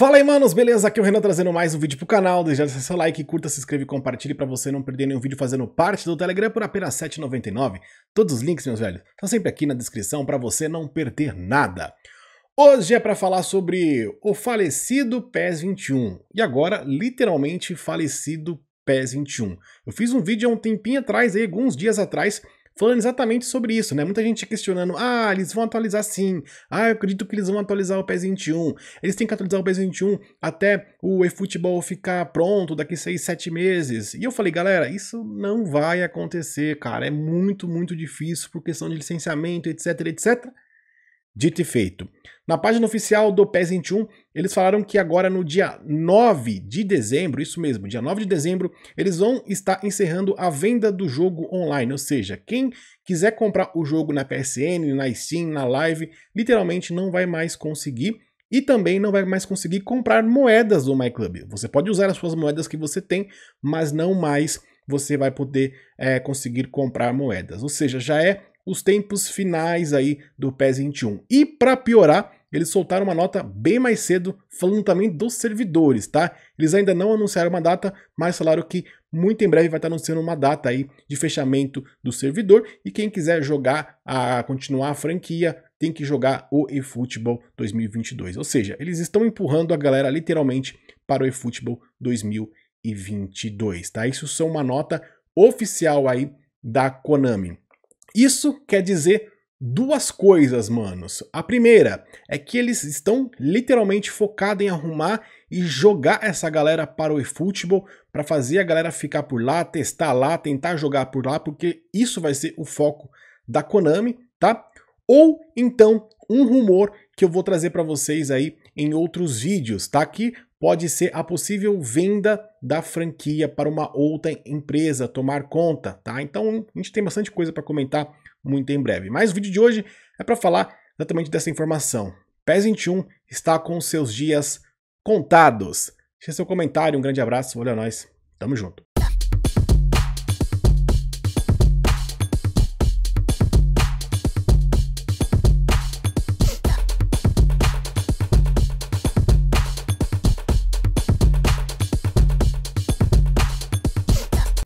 Fala aí, manos, beleza? Aqui é o Renan trazendo mais um vídeo pro canal. Deixa seu like, curta, se inscreva e compartilhe para você não perder nenhum vídeo fazendo parte do Telegram por apenas R$ 7,99. Todos os links, meus velhos, estão sempre aqui na descrição para você não perder nada. Hoje é para falar sobre o falecido PES 21 e agora literalmente falecido PES 21. Eu fiz um vídeo há um tempinho atrás, aí, alguns dias atrás, falando exatamente sobre isso, né? Muita gente questionando, ah, eles vão atualizar sim, ah, eu acredito que eles vão atualizar o PES 21, eles têm que atualizar o PES 21 até o eFootball ficar pronto daqui seis, sete meses. E eu falei, galera, isso não vai acontecer, cara, é muito, muito difícil por questão de licenciamento, etc, etc. Dito e feito. Na página oficial do PES 21, eles falaram que agora no dia 9 de dezembro, isso mesmo, dia 9 de dezembro, eles vão estar encerrando a venda do jogo online, ou seja, quem quiser comprar o jogo na PSN, na Steam, na Live, literalmente não vai mais conseguir e também não vai mais conseguir comprar moedas do MyClub. Você pode usar as suas moedas que você tem, mas não mais você vai poder é, conseguir comprar moedas. Ou seja, já é os tempos finais aí do PES 21. E para piorar, eles soltaram uma nota bem mais cedo falando também dos servidores, tá? Eles ainda não anunciaram uma data, mas falaram que muito em breve vai estar anunciando uma data aí de fechamento do servidor e quem quiser jogar, a continuar a franquia, tem que jogar o eFootball 2022. Ou seja, eles estão empurrando a galera literalmente para o eFootball 2022, tá? Isso são uma nota oficial aí da Konami. Isso quer dizer Duas coisas, manos. A primeira é que eles estão literalmente focados em arrumar e jogar essa galera para o eFootball, para fazer a galera ficar por lá, testar lá, tentar jogar por lá, porque isso vai ser o foco da Konami, tá? Ou então um rumor que eu vou trazer para vocês aí em outros vídeos, tá? Que pode ser a possível venda da franquia para uma outra empresa tomar conta, tá? Então a gente tem bastante coisa para comentar muito em breve. Mas o vídeo de hoje é para falar exatamente dessa informação. PES 21 está com seus dias contados. Deixe seu comentário, um grande abraço, olha é nós, tamo junto.